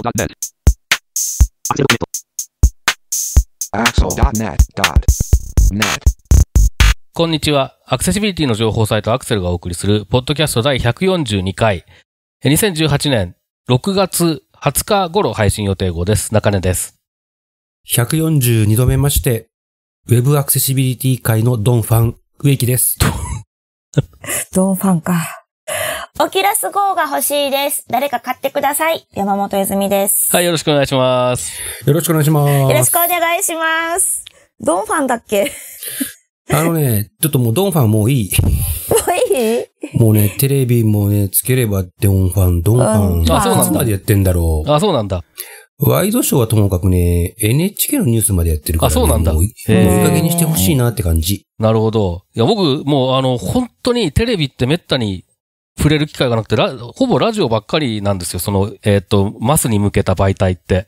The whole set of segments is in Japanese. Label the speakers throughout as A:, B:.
A: Axel.net.
B: Axel.net. Axel.net.net.
C: こんにちは。アクセシビリティの情報サイトアクセルがお送りする、ポッドキャスト第142回。2018年6月20日頃配信予定号です。中根です。
B: 142度目まして、ウェブアクセシビリティ界
C: のドンファン、植木です。ドンファンか。
D: オキラス号が欲しいです。誰か買ってください。山本ゆずみです。
C: はい、よろしくお願いします。よろしくお願いします。よろしく
D: お願いします。ドンファンだっけ
B: あのね、ちょっともうドンファンもういい。
A: もういい
B: もうね、テレビもね、つければドンファン、ドンファン。あ、そうなんだ。までやってんだろう。あ、そうなんだ。ワイドショーはともかくね、NHK のニュースまでやってるから、ね、あ、そうなんだ。もういい加減にしてほしいなって感じ。
C: なるほど。いや、僕、もうあの、本当にテレビってめったに触れる機会がなくて、ほぼラジオばっかりなんですよ。その、えっ、ー、と、マスに向けた媒体って。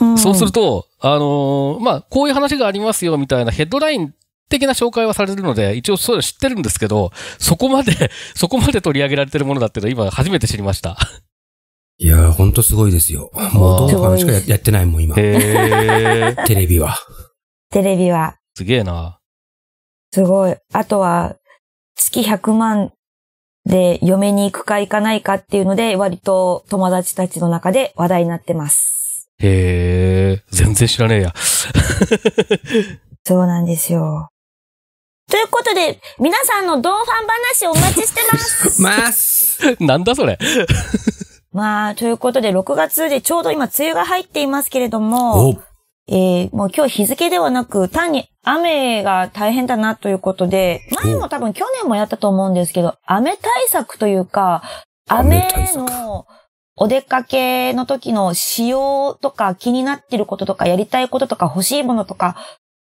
C: うん、そうすると、あのー、まあ、こういう話がありますよ、みたいなヘッドライン的な紹介はされるので、一応それ知ってるんですけど、そこまで、そこまで取り上げられてるものだっていうのは今初めて知りました。
B: いやー、ほんとすごいですよ。もう、どうしかやってないもん、
C: 今。ー。テレビは。テレビは。すげえな。
D: すごい。あとは、月100万で、嫁に行くか行かないかっていうので、割と友達たちの中で話題になってます。
A: へ
C: え、全然知らねえや。
D: そうなんですよ。ということで、皆さんのドンファン話お待ちして
C: ます。ます。なんだそれ。
D: まあ、ということで、6月でちょうど今梅雨が入っていますけれども、えー、もう今日日付ではなく、単に雨が大変だなということで、前も多分去年もやったと思うんですけど、雨対策というか、雨のお出かけの時の仕様とか気になってることとかやりたいこととか欲しいものとか、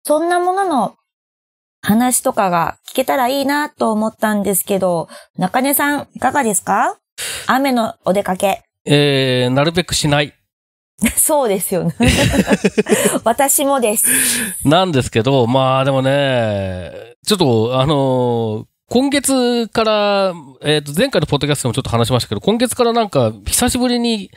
D: そんなものの話とかが聞けたらいいなと思ったんですけど、中根さんいかがですか雨のお出かけ。
C: えー、なるべくしない。そうですよね。私もです。なんですけど、まあでもね、ちょっとあのー、今月から、えっ、ー、と、前回のポッドキャストでもちょっと話しましたけど、今月からなんか、久しぶりに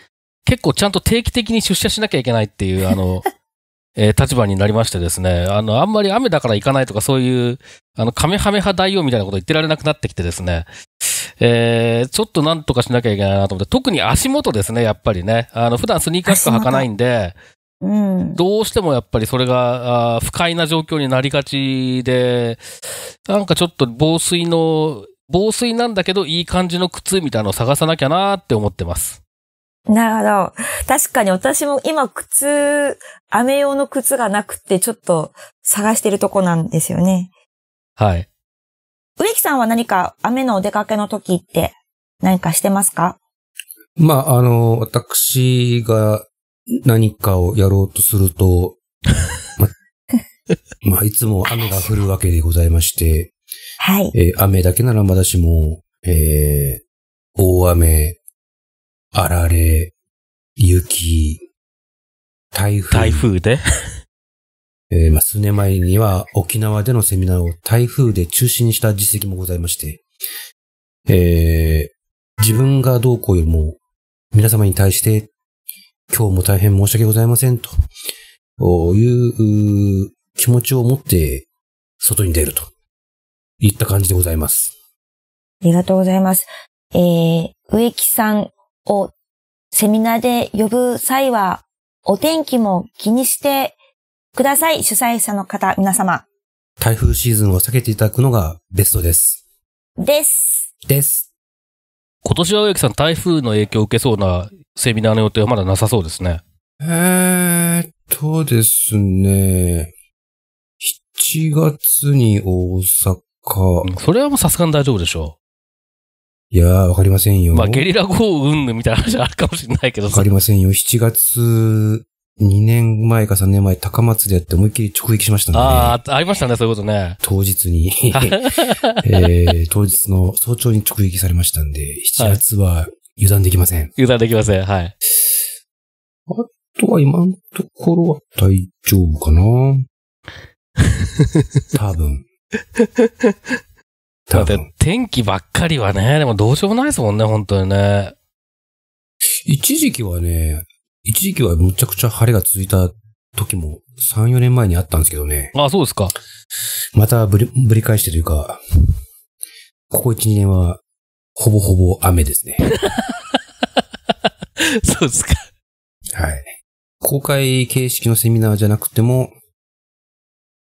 C: 結構ちゃんと定期的に出社しなきゃいけないっていう、あの、えー、立場になりましてですね、あの、あんまり雨だから行かないとかそういう、あの、カメハメハ大王みたいなこと言ってられなくなってきてですね、えー、ちょっとなんとかしなきゃいけないなと思って、特に足元ですね、やっぱりね。あの、普段スニーカーしか履かないんで、うん、どうしてもやっぱりそれがあ不快な状況になりがちで、なんかちょっと防水の、防水なんだけどいい感じの靴みたいなのを探さなきゃなって思ってます。
D: なるほど。確かに私も今靴、雨用の靴がなくてちょっと探してるとこなんですよね。はい。植木さんは何か雨のお出かけの時って何かしてますか
B: まあ、あの、私が何かをやろうとすると、ま、まあ、いつも雨が降るわけでございまして、はい。えー、雨だけならまだしも、えー、大雨、あられ、雪、台風。台風でえー、まあ、数年前には沖縄でのセミナーを台風で中止にした実績もございまして、えー、自分がどうこうよりも、皆様に対して、今日も大変申し訳ございません、という気持ちを持って、外に出るといった感じでございます。
D: ありがとうございます。えー、植木さんをセミナーで呼ぶ際は、お天気も気にしてください。主催者の方、皆様。
B: 台風シーズンを避けていただくのがベストです。です。です。
C: 今年は植木さん、台風の影響を受けそうなセミナーの予定はまだなさそうですね。
B: えーっとですね。7月に大阪。そ
C: れはもうさすがに大丈夫でしょ
B: う。いやー、わかりませんよ。まあ、ゲ
C: リラ豪雨云々みたいな話はあるかもしれないけどわかりま
B: せんよ。7月2年前か3年前、高松でやって思いっきり直撃しましたね。あ
C: あ、ありましたね、そういうことね。
B: 当日に えー、当日の早朝に直撃されましたんで、7月は
C: 油断できません。はい、油断できません、はい。あ
B: とは今のところは
C: 大丈夫かな 多分。多 分だって天気ばっかりはね、でもどうしようもないですもんね、本当にね。一時期はね、一時期はむちゃくちゃ晴れが続い
B: た時も3、4年前にあったんですけどね。あ、そうですか。またぶり、ぶり返してというか、ここ1、2年は、ほぼほぼ雨ですね。そうですか。はい。公開形式のセミナーじゃなくても、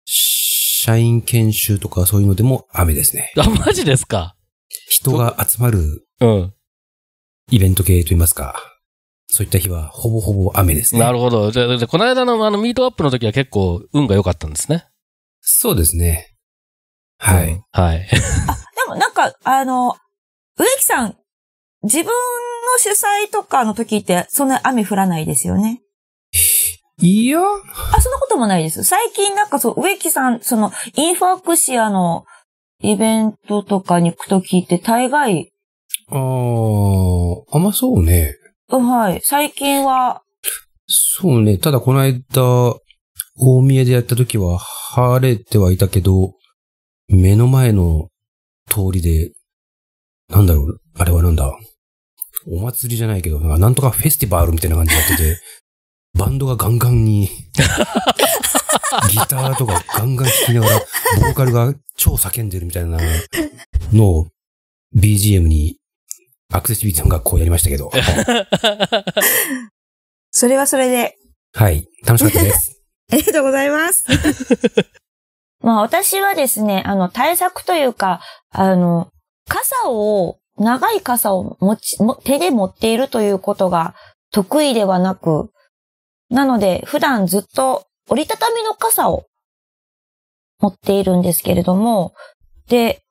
B: 社員研修とかそういうのでも
C: 雨ですね。あ、マジですか
B: 人が集まる、うん。イベント系といいますか。そういった日はほぼほぼ雨ですね。なる
C: ほど。じゃあ、この間のあのミートアップの時は結構運が良かったんですね。そうですね。
A: はい。うん、はい。あ、で
D: もなんか、あの、植木さん、自分の主催とかの時ってそんな雨降らないですよね。いや。あ、そんなこともないです。最近なんかそう、植木さん、その、インファクシアのイベントとかに行く時って、大概。
B: ああ、あんまそうね。
D: はい。最近は
B: そうね。ただこの間、大宮でやった時は晴れてはいたけど、目の前の通りで、なんだろう、あれはなんだ。お祭りじゃないけど、なんとかフェスティバルみたいな感じでやってて、バンドがガンガンに、ギターとかガンガン弾きながら、ボーカルが超叫んでるみたいなのを BGM にアクセシビリティの学校やりましたけど。
D: それはそれで。
B: はい。
A: 楽しかったです。
D: ありがとうございます。まあ私はですね、あの対策というか、あの、傘を、長い傘を持ち、手で持っているということが得意ではなく、なので普段ずっと折りたたみの傘を持っているんですけれども、で、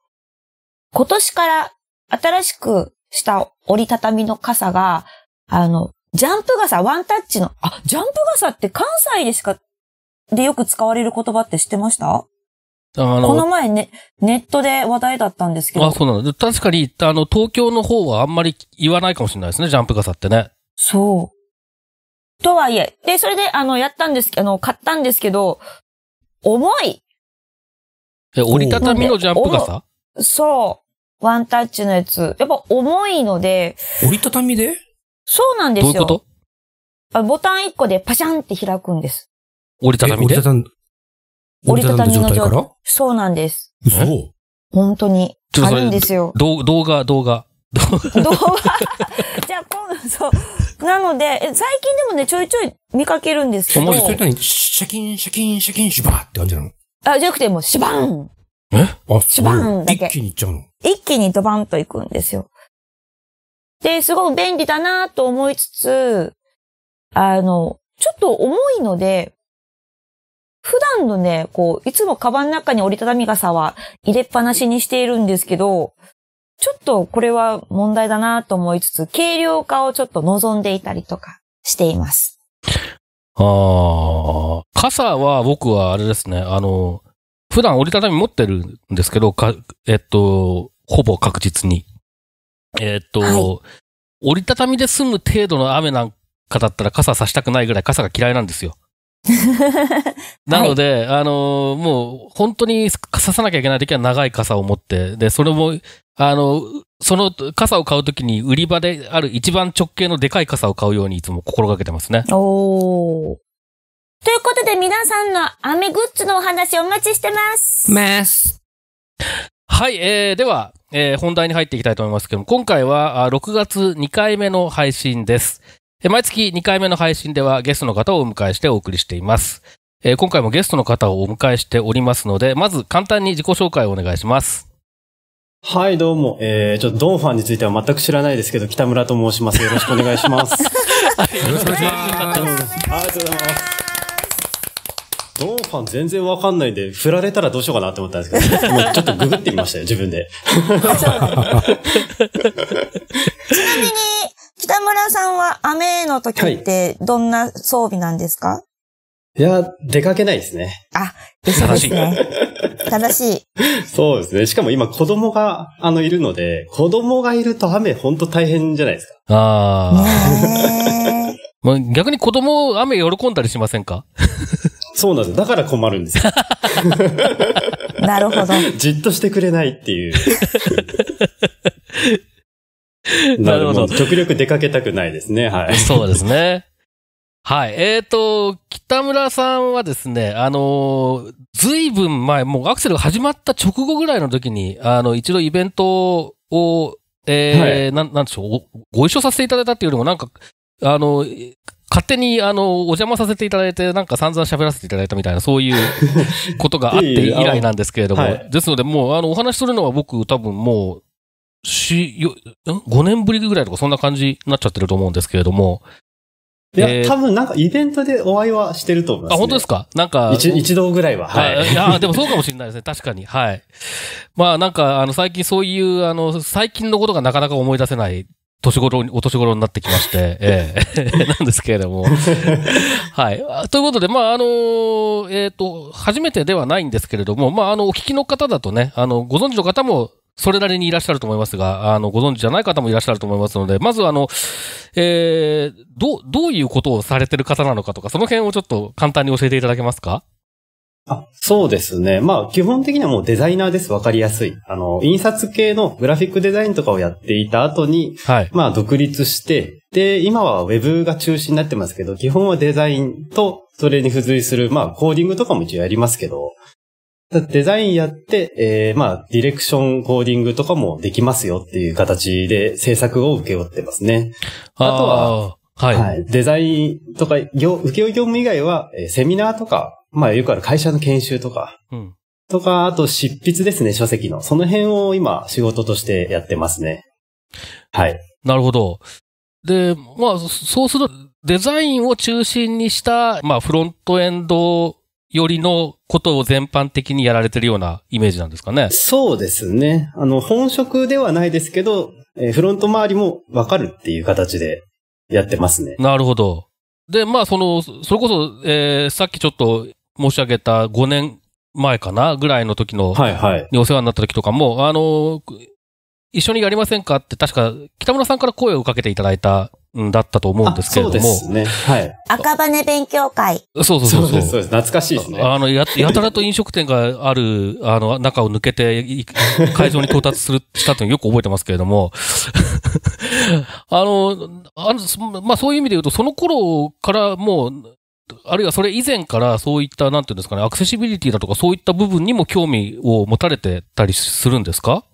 D: 今年から新しくした折りたたみの傘が、あの、ジャンプ傘、ワンタッチの、あ、ジャンプ傘って関西でしか、でよく使われる言葉って知ってましたあの、この前ね、ネットで話題だったんですけど。あ、そ
C: うなの。確かに、あの、東京の方はあんまり言わないかもしれないですね、ジャンプ傘ってね。
A: そ
D: う。とはいえ。で、それで、あの、やったんですけど、あの、買ったんですけど、重い
C: え、折りたたみのジャンプ傘
D: そう。ワンタッチのやつ。やっぱ重いので。
C: 折り
B: たたみで
D: そうなんですよ。どういうことボタン1個でパシャンって開くんです。
C: 折りたたみで折りたたみ。折りたたみの状態
D: そうなんです。嘘本当に。あるんですよ。
C: 動画、動画。動画。
D: じゃあ今度そう。なので、最近でもね、ちょいちょい見かけるんですけど。あ、それ何
B: シャキン、シャキン、シャキン、シュバーって感じなの
D: あ、じゃなくてもう、シバーン
B: えあ、シバーンだけ。一気にいっちゃうの
D: 一気にドバンと行くんですよ。で、すごく便利だなと思いつつ、あの、ちょっと重いので、普段のね、こう、いつもカバンの中に折りたたみ傘は入れっぱなしにしているんですけど、ちょっとこれは問題だなと思いつつ、軽量化をちょっと望んでいたりとかしています。
A: あ
C: あ、傘は僕はあれですね、あの、普段折りたたみ持ってるんですけど、かえっと、ほぼ確実に。えー、っと、はい、折りたたみで済む程度の雨なんかだったら傘さしたくないぐらい傘が嫌いなんですよ。
A: なの
C: で、はい、あのー、もう本当に刺さなきゃいけない時は長い傘を持って、で、それも、あの、その傘を買うときに売り場である一番直径のでかい傘を買うようにいつも心がけてますね。
A: お
D: ということで皆さんの雨グッズのお話お待ちしてます。
C: ます。はい、えー、では、えー、本題に入っていきたいと思いますけども、今回は6月2回目の配信です。えー、毎月2回目の配信ではゲストの方をお迎えしてお送りしています。えー、今回もゲストの方をお迎えしておりますので、まず簡単に自己紹介をお願いします。はい、どうも。えー、ちょっとドンファンについては全く知らないですけど、北
E: 村と申します。よろしくお願いします。
A: はい、よろしくお願いします。ありがとうございます。
E: ノーファン全然わかんないんで、振られたらどうしようかなって思ったんですけど、もうちょっとググってみましたよ、自分で。ちなみに、
D: 北村さんは雨の時ってどんな装備なんですか、は
E: い、いや、出かけないですね。あ、正しい。正しい。そうですね。しかも今子供が、あの、いるので、子供がいると雨ほんと大変じゃ
C: ないですか。ああ。まあ、逆に子供、雨喜んだりしませんかそうなんです。だから困るんですよ。
E: なるほど。じっとしてくれないっていう。なるほ
A: ど。極
C: 力出かけたくないですね。はい。そうですね。はい。えっ、ー、と、北村さんはですね、あのー、ずいぶん前、もうアクセルが始まった直後ぐらいの時に、あの、一度イベントを、えー、はい、なん、なんでしょう、ご一緒させていただいたっていうよりも、なんか、あの、勝手に、あの、お邪魔させていただいて、なんか散々喋らせていただいたみたいな、そういう ことがあって以来なんですけれども、いいはい、ですので、もう、あの、お話しするのは僕、多分もう、し、よ、5年ぶりぐらいとかそんな感じになっちゃってると思うんですけれども。いや、えー、多分なんかイベントでお会いはしてると思います、ね、あ、本当ですかなんか一。一度ぐらいは。はい。いや、でもそうかもしれないですね。確かに。はい。まあなんか、あの、最近そういう、あの、最近のことがなかなか思い出せない年頃に、お年頃になってきまして、ええ、なんですけれども。はい。ということで、まあ、あの、えっ、ー、と、初めてではないんですけれども、まあ、あの、お聞きの方だとね、あの、ご存知の方も、それなりにいらっしゃると思いますが、あの、ご存知じゃない方もいらっしゃると思いますので、まずあの、えー、どう、どういうことをされてる方なのかとか、その辺をちょっと簡単に教えていただけますか
E: あそうですね。まあ、基本的にはもうデザイナーです。わかりやすい。あの、印刷系のグラフィックデザインとかをやっていた後に、はい、まあ、独立して、で、今は Web が中心になってますけど、基本はデザインと、それに付随する、まあ、コーディングとかも一応やりますけど、デザインやって、えー、まあ、ディレクションコーディングとかもできますよっていう形で制作を受け負ってますね。あとは、はい、はい、デザインとか、請負業務以外は、えセミナーとかまあよくある会社の研修とか、うん、とか、あと執筆ですね、書籍の。その辺を今仕事としてやってますね。はい。なるほ
C: ど。で、まあ、そうすると、デザインを中心にした、まあ、フロントエンドよりのことを全般的にやられてるようなイメージなんですか
E: ね。そうですね。あの、本職ではないですけど、えー、フロント周りもわかるっていう形でやってま
C: すね。なるほど。で、まあ、その、それこそ、えー、さっきちょっと申し上げた5年前かなぐらいの時の、はいはい。にお世話になった時とかも、あの、一緒にやりませんかって確か北村さんから声をかけていただいたんだったと思うんですけれども。そうですね。はい。
D: 赤羽勉強会。そうそうそうそ
C: う。そうですそうです。懐かしいですね。あの、や、やたらと飲食店がある、あの、中を抜けて、会場に到達する、したというのよく覚えてますけれども。あの、あの、まあ、そういう意味で言うと、その頃からもう、あるいはそれ以前からそういった、なんていうんですかね、アクセシビリティだとかそういった部分にも興味を持たれてたりするんですか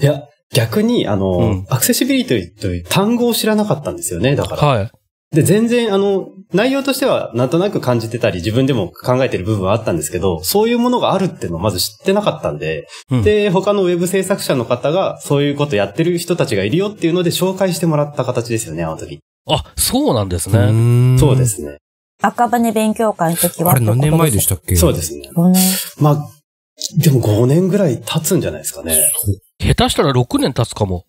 E: いや、逆に、あの、う
C: ん、アクセシビリティという
E: 単語を知らなかったんですよね、だから。はい。で、全然、あの、内容としてはなんとなく感じてたり、自分でも考えてる部分はあったんですけど、そういうものがあるっていうのをまず知ってなかったんで、うん、で、他のウェブ制作者の方が、そういうことやってる人たちがいるよっていうので紹介してもらった形ですよね、あの時。あ、そうなんですね。そうですね。
D: 赤羽勉強会の時は。あれ何年前でしたっけそうですね。5年。
E: まあ、でも5年ぐらい
C: 経つんじゃないですかね。下手したら6年経つかも。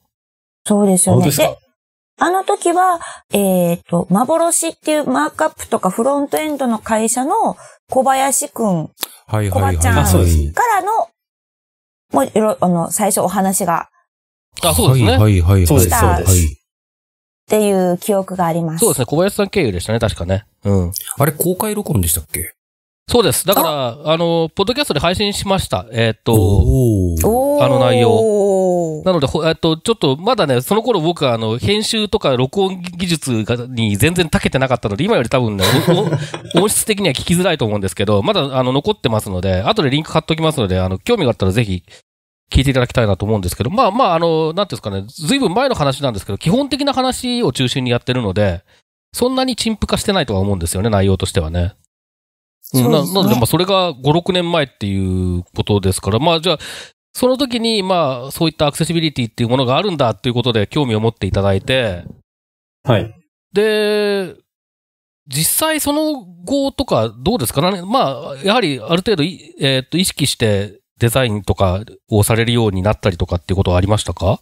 D: そうですよね。ですあの時は、えっ、ー、と、幻っていうマークアップとかフロントエンドの会社の小林くん、はい
A: はいはい、小林
D: からの、もういろ、あの、最初お話が。あ、そうですね。はいはいはい。そうです。
C: っていう記憶があります。そうですね。小林さん経由でしたね、確かね。うん。あれ、公開録音でしたっけそうです。だから、あの、ポッドキャストで配信しました。えー、っと、
A: あの内容。
C: なので、えっと、ちょっと、まだね、その頃僕は、あの、編集とか録音技術がに全然長けてなかったので、今より多分ね、音質的には聞きづらいと思うんですけど、まだ、あの、残ってますので、後でリンク貼っときますので、あの、興味があったらぜひ聞いていただきたいなと思うんですけど、まあまあ、あの、なんていうんですかね、ずいぶん前の話なんですけど、基本的な話を中心にやってるので、そんなに陳腐化してないとは思うんですよね、内容としてはね。うん、ななので、まあ、それが5、6年前っていうことですから、まあ、じゃあ、その時に、まあ、そういったアクセシビリティっていうものがあるんだっていうことで興味を持っていただいて、はい。で、実際その後とかどうですかねまあ、やはりある程度、えー、っと、意識してデザインとかをされるようになったりとかっていうことはありましたか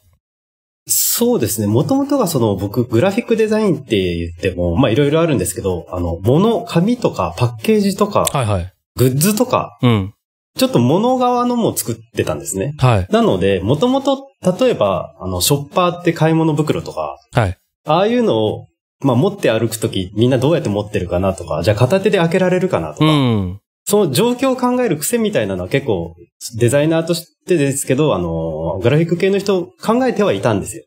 C: そうですね。もともとがその
E: 僕、グラフィックデザインって言っても、まあいろいろあるんですけど、あの、物、紙とかパッケージとか、はいはい、グッズとか、うん、ちょっと物側のも作ってたんですね。はい、なので、もともと、例えば、あの、ショッパーって買い物袋とか、はい、ああいうのを、まあ持って歩くとき、みんなどうやって持ってるかなとか、じゃあ片手で開けられるかなとか、うん、その状況を考える癖みたいなのは結構、デザイナーとしてですけど、あの、グラフィック系の人考えてはいたんですよ。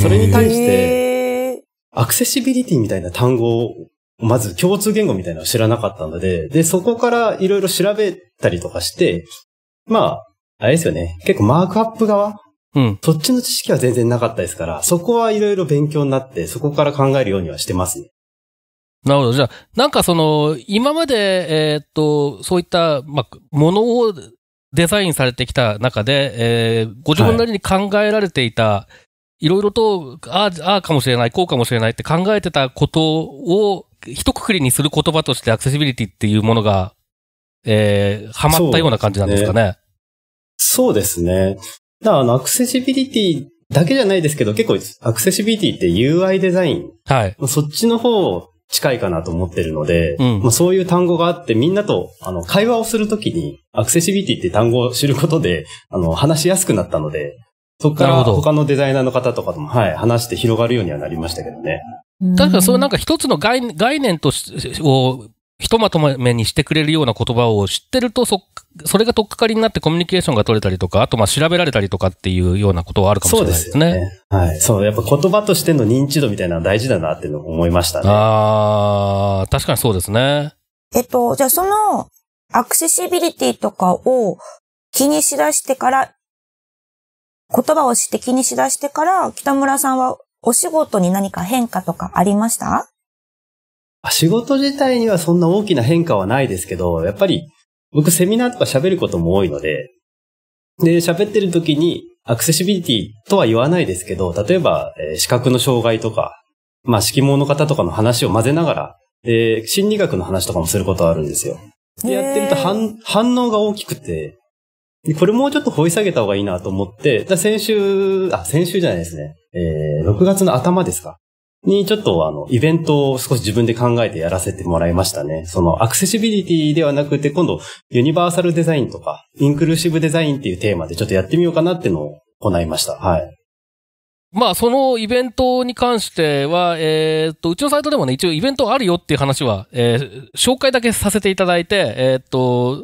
A: それに対して、
E: アクセシビリティみたいな単語を、まず共通言語みたいなのを知らなかったので、で、そこからいろいろ調べたりとかして、まあ、あれですよね。結構マークアップ側うん。そっちの知識は全然なかったですから、そこはいろいろ勉強になって、そこから考えるようにはしてますね。
C: なるほど。じゃあ、なんかその、今まで、えー、っと、そういった、まあ、ものをデザインされてきた中で、えー、ご自分なりに考えられていた、はい、いろいろと、ああ、ああかもしれない、こうかもしれないって考えてたことを、一括りにする言葉としてアクセシビリティっていうものが、えー、はまったような感じなんですかね。そうで
E: すね。だからあの、アクセシビリティだけじゃないですけど、結構アクセシビリティって UI デザイン。はい。そっちの方近いかなと思ってるので、うん、まあ、そういう単語があって、みんなとあの会話をするときに、アクセシビティって単語を知ることで、あの話しやすくなったので、そこから他のデザイナーの方とかとも、はい、話して広がるようにはな
C: りましたけどね。確かそうなんか一つの概念としをひとまとめにしてくれるような言葉を知ってるとそ、それがとっかかりになってコミュニケーションが取れたりとか、あとま調べられたりとかっていうようなことはあるかもしれないですね。そうですね。はい。そう、やっぱ言葉としての認
E: 知度みたいなのは大事だなっていうのを思いま
C: したね。ああ、確かにそうですね。え
D: っと、じゃあその、アクセシビリティとかを気にしだしてから、言葉を知って気にしだしてから、北村さんはお仕事に何か変化とかありました
E: 仕事自体にはそんな大きな変化はないですけど、やっぱり僕セミナーとか喋ることも多いので、で、喋ってる時にアクセシビリティとは言わないですけど、例えば、え視覚の障害とか、まあ、色盲の方とかの話を混ぜながら、で、心理学の話とかもすることはあるんですよ。
A: で、やってると反
E: 反応が大きくて、これもうちょっと掘り下げた方がいいなと思って、先週、あ、先週じゃないですね。えー、6月の頭ですか。にちょっとあの、イベントを少し自分で考えてやらせてもらいましたね。そのアクセシビリティではなくて、今度ユニバーサルデザインとか、インクルーシブデザインっていうテーマでちょっとやってみようかなっていうのを行いました。はい。
C: まあ、そのイベントに関しては、えー、っと、うちのサイトでもね、一応イベントあるよっていう話は、えー、紹介だけさせていただいて、えー、っと、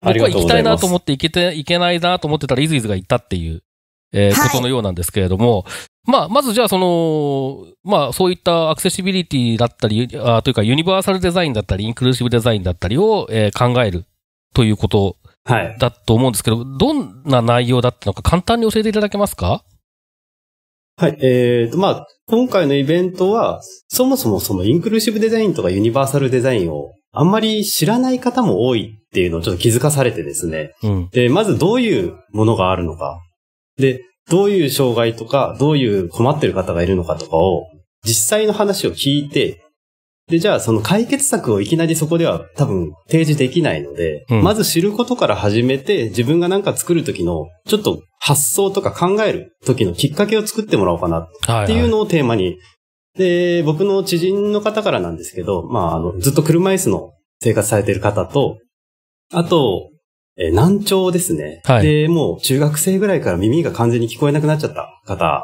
A: 僕は行きたいなと思っ
C: て行けて、行けないなと思ってたら、イズイズが行ったっていうえー、ことのようなんですけれども、はい、まあ、まずじゃあその、まあ、そういったアクセシビリティだったり、あというかユニバーサルデザインだったり、インクルーシブデザインだったりを、えー、考えるということだと思うんですけど、はい、どんな内容だったのか簡単に教えていただけますかはい、えーと、まあ、今回
E: のイベントは、そもそもそのインクルーシブデザインとかユニバーサルデザインをあんまり知らない方も多いっていうのをちょっと気づかされてですね。うん、で、まずどういうものがあるのか。で、どういう障害とか、どういう困ってる方がいるのかとかを、実際の話を聞いて、で、じゃあその解決策をいきなりそこでは多分提示できないので、うん、まず知ることから始めて、自分がなんか作るときの、ちょっと発想とか考えるときのきっかけを作ってもらおうかなっていうのをテーマに、はいはい、で、僕の知人の方からなんですけど、まあ、あの、ずっと車椅子の生活されてる方と、あと、えー、難聴ですね。はい。で、もう中学生ぐらいから耳が完全に聞こえなくなっちゃった方。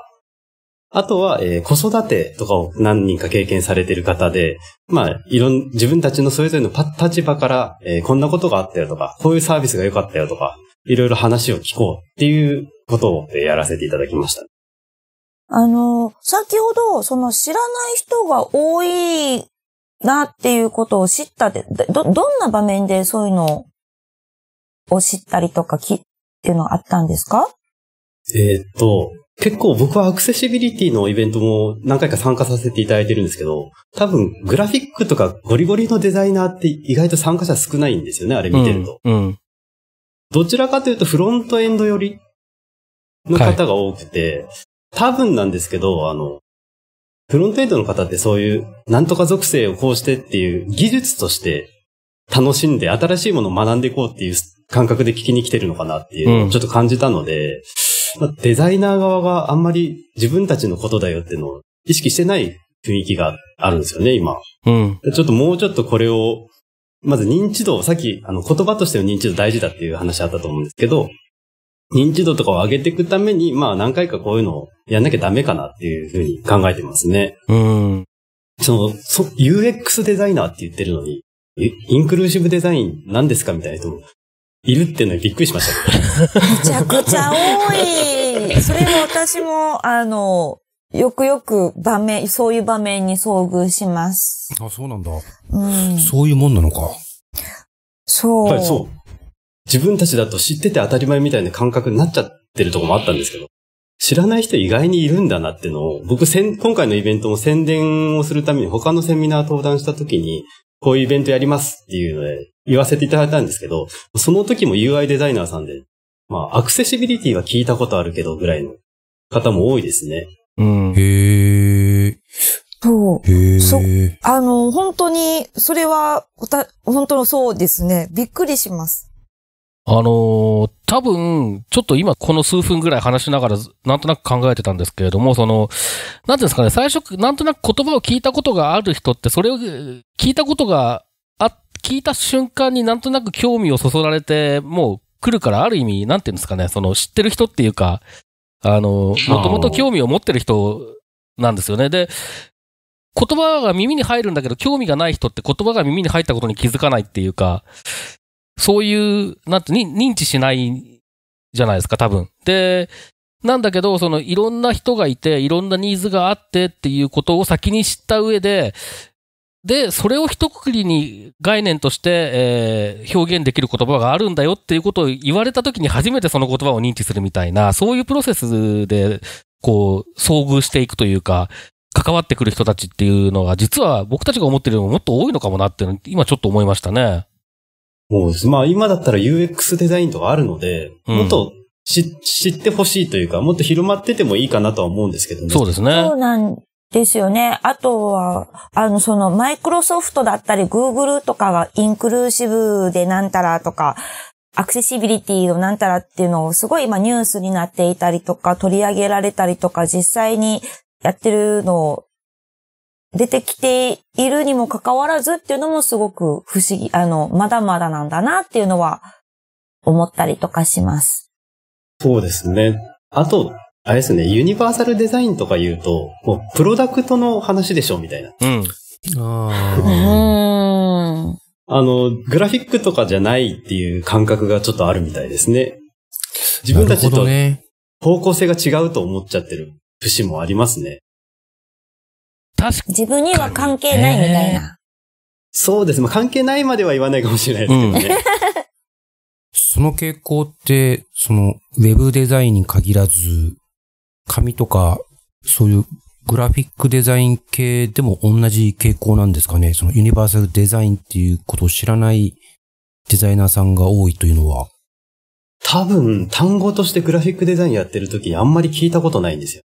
E: あとは、えー、子育てとかを何人か経験されてる方で、まあ、いろん、自分たちのそれぞれの立場から、えー、こんなことがあったよとか、こういうサービスが良かったよとか、いろいろ話を聞こうって
A: いうことを、えー、やらせていただきました。
D: あの、先ほど、その知らない人が多いなっていうことを知ったって、ど、どんな場面でそういうのをを知ったりとかき、っていうのはあったんです
E: かえー、っと、結構僕はアクセシビリティのイベントも何回か参加させていただいてるんですけど、多分グラフィックとかゴリゴリのデザイナーって意外と参加者少ないんですよね、あれ見てると。うんうん、どちらかというとフロントエンド寄りの方が多くて、はい、多分なんですけど、あの、フロントエンドの方ってそういうなんとか属性をこうしてっていう技術として楽しんで新しいものを学んでいこうっていう感覚で聞きに来てるのかなっていうのをちょっと感じたので、まあ、デザイナー側があんまり自分たちのことだよっていうのを意識してない雰囲気があるんですよね、今。うん。ちょっともうちょっとこれを、まず認知度、さっき、あの、言葉としての認知度大事だっていう話あったと思うんですけど、認知度とかを上げていくために、まあ何回かこういうのをやんなきゃダメかなっていうふうに考えてますね。うん。その、そ、UX デザイナーって言ってるのに、インクルーシブデザイン何ですかみたいな人もいるっていうのびっくりしました、めちゃくち
D: ゃ多い。それも私も、あの、よくよく場面、そういう場面に遭遇します。
B: あ、
E: そうなんだ。
D: うん。そ
E: ういうもんなのか。そう。やっぱりそう。自分たちだと知ってて当たり前みたいな感覚になっちゃってるとこもあったんですけど、知らない人意外にいるんだなっていうのを、僕今回のイベントも宣伝をするために他のセミナー登壇した時に、こういうイベントやりますっていうので、言わせていただいたんですけど、その時も UI デザイナーさんで、まあ、アクセシビリティは聞いたことあるけどぐらいの方も多いですね。
A: うん。へー。そう。へそ、
D: あの、本当に、それは、本当のそうですね。びっくりします。
C: あのー、多分、ちょっと今この数分ぐらい話しながら、なんとなく考えてたんですけれども、その、なんていうんですかね、最初、なんとなく言葉を聞いたことがある人って、それを聞いたことがあ、聞いた瞬間になんとなく興味をそそられて、もう来るからある意味、なんていうんですかね、その知ってる人っていうか、あの、もともと興味を持ってる人なんですよね。で、言葉が耳に入るんだけど、興味がない人って言葉が耳に入ったことに気づかないっていうか、そういう、なんて、認知しないじゃないですか、多分。で、なんだけど、そのいろんな人がいて、いろんなニーズがあってっていうことを先に知った上で、で、それを一括りに概念として、えー、表現できる言葉があるんだよっていうことを言われた時に初めてその言葉を認知するみたいな、そういうプロセスで、こう、遭遇していくというか、関わってくる人たちっていうのが、実は僕たちが思ってるよりももっと多いのかもなっていうの今ちょっと思いましたね。そうです。まあ今だったら UX デザインとかあるので、もっと知
E: ってほしいというか、もっと広まっててもいいかなとは思うんですけどね。そうですね。そう
D: なんですよね。あとは、あの、その、マイクロソフトだったり、グーグルとかがインクルーシブでなんたらとか、アクセシビリティのなんたらっていうのをすごい今ニュースになっていたりとか、取り上げられたりとか、実際にやってるのを出てきているにもかかわらずっていうのもすごく不思議、あの、まだまだなんだなっていうのは思ったりとかします。
E: そうですね。あと、あれですね、ユニバーサルデザインとか言うと、もうプロダクトの話でしょみたいな。
A: うん。ああの、
E: グラフィックとかじゃないっていう感覚がちょっとあるみたいですね。自分たちと方向性が違うと思っちゃってる節もありますね。確かに。自分には関係ないみたいな。そうです。まあ、関係ないまでは言わない
B: かもしれないですけどね。うん、その傾向って、その、ウェブデザインに限らず、紙とか、そういうグラフィックデザイン系でも同じ傾向なんですかねそのユニバーサルデザインっていうことを知らない
E: デザイナーさんが多いというのは。多分、単語としてグラフィックデザインやってる時にあんまり聞いたことないんですよ。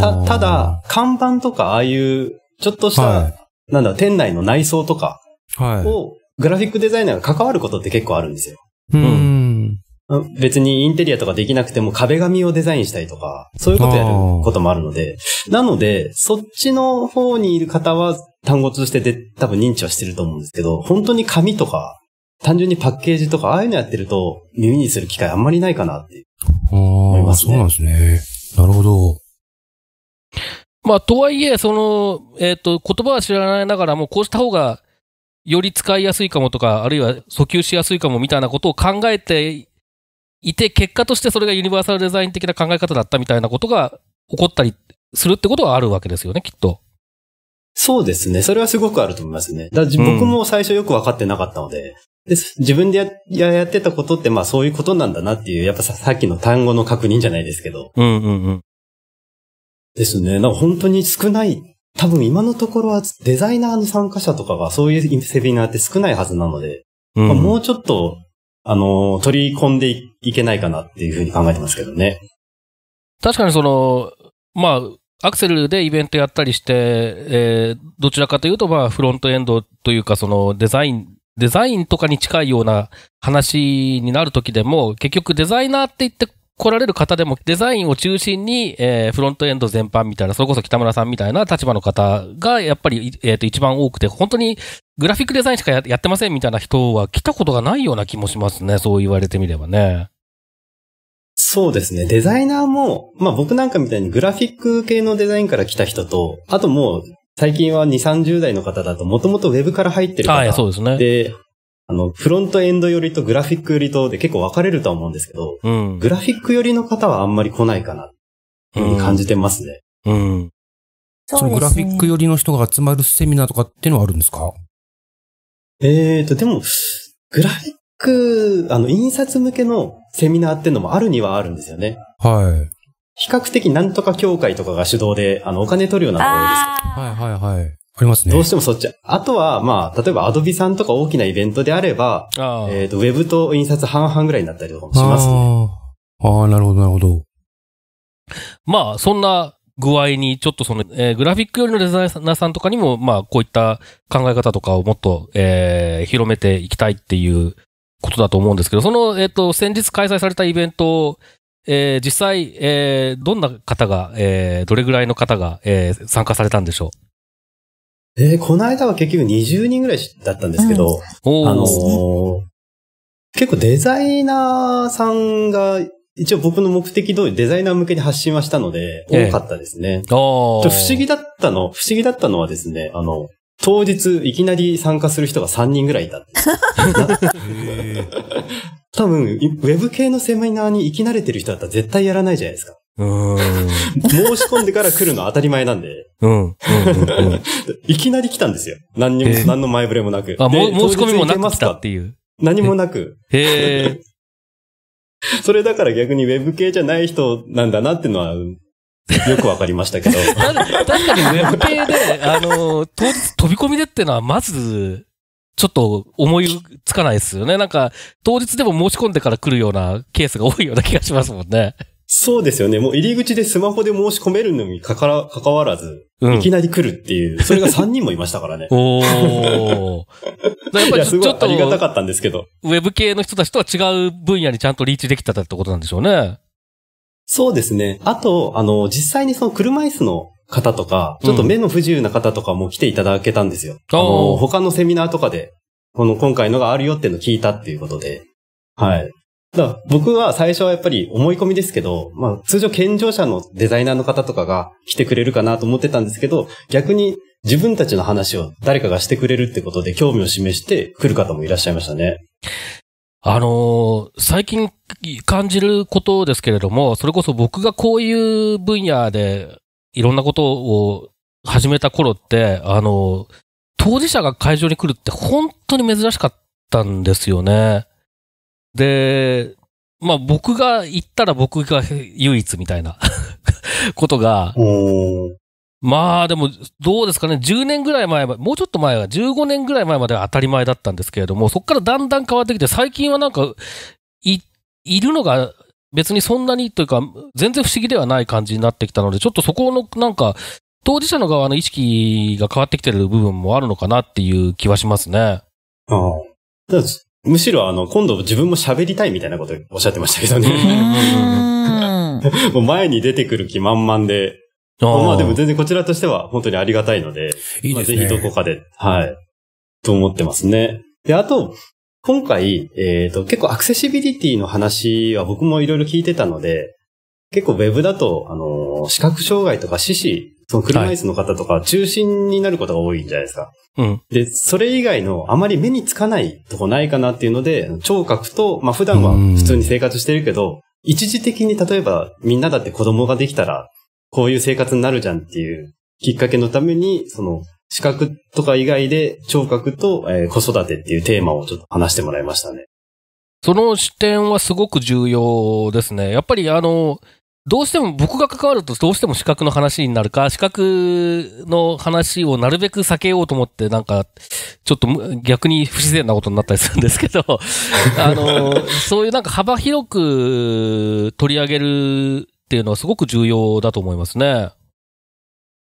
E: たただ、看板とかああいう、ちょっとした、はい、なんだ、店内の内装とかを、グラフィックデザイナーが関わることって結構あるんですよ。はい、うん別にインテリアとかできなくても壁紙をデザインしたりとか、そういうことやることもあるので、なので、そっちの方にいる方は単語通してで多分認知はしてると思うんですけど、本当に紙とか、単純にパッケージとか、ああいうのやってると耳にする機会あんまりないかなって
B: 思いますね。そうなんですね。なるほど。
C: まあ、とはいえ、その、えっ、ー、と、言葉は知らないながらも、こうした方が、より使いやすいかもとか、あるいは訴求しやすいかもみたいなことを考えていて、結果としてそれがユニバーサルデザイン的な考え方だったみたいなことが起こったりするってことはあるわけですよね、きっ
E: と。そうですね。それはすごくあると思いますね。だ僕も最初よくわかってなかったので、うん、で自分でややってたことって、まあそういうことなんだなっていう、やっぱささっきの単語の確認じゃないですけど。
A: うんうんうん。ですね。
E: なんか本当に少ない。多分今のところはデザイナーの参加者とかがそういうセミナーって少ないはずなので、うん、まあ、もうちょっとあの、取り込んでいけないかなっていうふうに考えてます
A: けどね。
C: 確かにその、まあ、アクセルでイベントやったりして、えー、どちらかというと、まあ、フロントエンドというか、その、デザイン、デザインとかに近いような話になるときでも、結局デザイナーって言って来られる方でも、デザインを中心に、えー、フロントエンド全般みたいな、それこそ北村さんみたいな立場の方が、やっぱり、えっ、ー、と、一番多くて、本当にグラフィックデザインしかやってませんみたいな人は来たことがないような気もしますね。そう言われてみればね。そ
E: うですね。デザイナーも、まあ僕なんかみたいにグラフィック系のデザインから来た人と、あともう最近は2、30代の方だともともとウェブから入ってる方で、そうですね。で、あの、フロントエンド寄りとグラフィック寄りとで結構分かれるとは思うんですけど、うん、グラフィック寄りの方はあんまり来ないかな、う感じてますね。
A: うん。うんそね、そのグラ
E: フィッ
B: ク寄りの人が集まるセミナーとかっていうのはあるんですかええー、と、でも、
E: グラフィック、あの、印刷向けのセミナーってのもあるにはあるんですよね。はい。比較的なんとか協会とかが主導で、あの、お金取るようなものです。はいはいはい。ありますね。どうしてもそっち。あとは、まあ、例えばアドビさんとか大きなイベントで
C: あれば、えっ、ー、と、ウェブと印刷半々ぐらいになったりとかもします
B: ね。ああ、なるほどなるほど。
C: まあ、そんな具合に、ちょっとその、えー、グラフィックよりのデザイナーさんとかにも、まあ、こういった考え方とかをもっと、えー、広めていきたいっていうことだと思うんですけど、その、えっ、ー、と、先日開催されたイベントえー、実際、えー、どんな方が、えー、どれぐらいの方が、えー、参加されたんでしょ
E: うえー、この間は結局20人ぐらいだったんですけど、うん、あのー、結構デザイナーさんが一応僕の目的通りデザイナー向けに発信はしたので、多かったですね。不思議だったの、不思議だったのはですね、あの、当日いきなり参加する人が3人ぐらいいた。多分、ウェブ系のセミナーに行き慣れてる人だったら絶対やらないじゃないですか。申し込んでから来るのは当たり前なんで。いきなり来たんですよ。何にも、何の前触れもなく。あ、申し込みもなく来たっていう。何もなく。へえ。それだから逆にウェブ系じゃない人なんだなってのは、よくわかりましたけど。確
A: かにウェブ系で、
C: あの、当日飛び込みでってのは、まず、ちょっと思いつかないですよね。なんか、当日でも申し込んでから来るようなケースが多いような気がしますもんね。
E: そうですよね。もう入り口でスマホで申し込めるのにかからかかわらず、
A: うん、いき
C: なり
E: 来るっていう、それが3人もいましたからね。
A: おー。やっ
E: ぱりちょっと、ありがたかったんですけど。
C: ウェブ系の人たちとは違う分野にちゃんとリーチできたってことなんでしょうね。
E: そうですね。あと、あの、実際にその車椅子の方とか、ちょっと目の不自由な方とかも来ていただけたんですよ。うん、あの他のセミナーとかで、この今回のがあるよっての聞いたっていうことで。はい。だ僕は最初はやっぱり思い込みですけど、まあ通常健常者のデザイナーの方とかが来てくれるかなと思ってたんですけど、逆に自分たちの話を誰かがしてくれるってことで興味を示して来る方もいらっしゃいましたね。
C: あのー、最近感じることですけれども、それこそ僕がこういう分野でいろんなことを始めた頃って、あのー、当事者が会場に来るって本当に珍しかったんですよね。で、まあ僕が行ったら僕が唯一みたいな ことが、まあでもどうですかね、10年ぐらい前、もうちょっと前は15年ぐらい前までは当たり前だったんですけれども、そこからだんだん変わってきて、最近はなんか、い、いるのが別にそんなにというか、全然不思議ではない感じになってきたので、ちょっとそこのなんか、当事者の側の意識が変わってきてる部分もあるのかなっていう気はしますね。ああ。むしろあの、今度自分も喋りたいみたいなことおっしゃってま
E: したけどね。もう前に出てくる気満々で。あまあでも全然こちらとしては本当にありがたいので。いいですね。ぜひどこかで。はい。と思ってますね。で、あと、今回、えっ、ー、と、結構アクセシビリティの話は僕もいろいろ聞いてたので、結構 Web だと、あの、視覚障害とか死死その車椅子の方とか中心になることが多いんじゃないですか。うん。で、それ以外のあまり目につかないとこないかなっていうので、聴覚と、まあ普段は普通に生活してるけど、一時的に例えばみんなだって子供ができたら、こういう生活になるじゃんっていうきっかけのために、その視覚とか以外で聴覚と、え子育てっていうテーマをちょっと話してもらいましたね。
C: その視点はすごく重要ですね。やっぱりあの、どうしても僕が関わるとどうしても資格の話になるか、資格の話をなるべく避けようと思って、なんか、ちょっと逆に不自然なことになったりするんですけど、あの、そういうなんか幅広く取り上げるっていうのはすごく重要だと思いますね。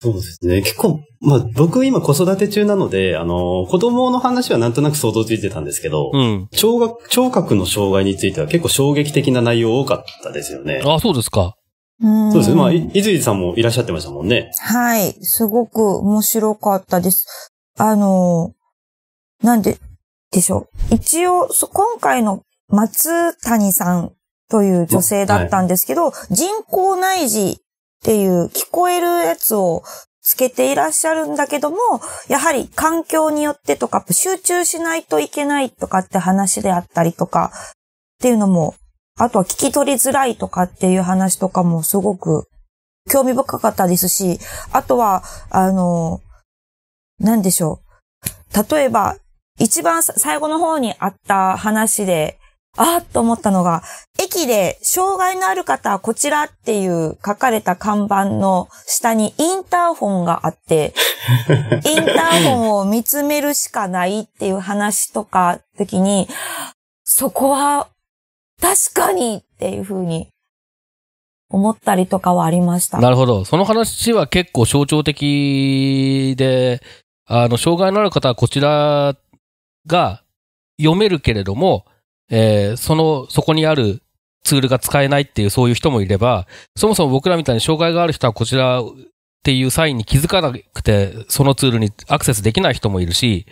A: そうですね。結
C: 構、
E: まあ僕今子育て中なので、あの、子供の話はなんとなく想像ついてたんですけど、うん、聴覚、聴覚の障害については結構衝撃的な内容多かったですよね。あ、そうですか。
D: そうですね。まあ、
E: いずいさんもいらっしゃってましたもんね。
D: はい。すごく面白かったです。あの、なんで、でしょう。一応、今回の松谷さんという女性だったんですけど、はい、人工内耳っていう聞こえるやつをつけていらっしゃるんだけども、やはり環境によってとか、集中しないといけないとかって話であったりとか、っていうのもあとは聞き取りづらいとかっていう話とかもすごく興味深かったですし、あとは、あの、なんでしょう。例えば、一番最後の方にあった話で、ああと思ったのが、駅で障害のある方はこちらっていう書かれた看板の下にインターホンがあって、インターホンを見つめるしかないっていう話とか時に、そこは確かにっていうふうに思ったりとかはありました。
C: なるほど。その話は結構象徴的で、あの、障害のある方はこちらが読めるけれども、えー、その、そこにあるツールが使えないっていうそういう人もいれば、そもそも僕らみたいに障害がある人はこちらっていうサインに気づかなくて、そのツールにアクセスできない人もいるし、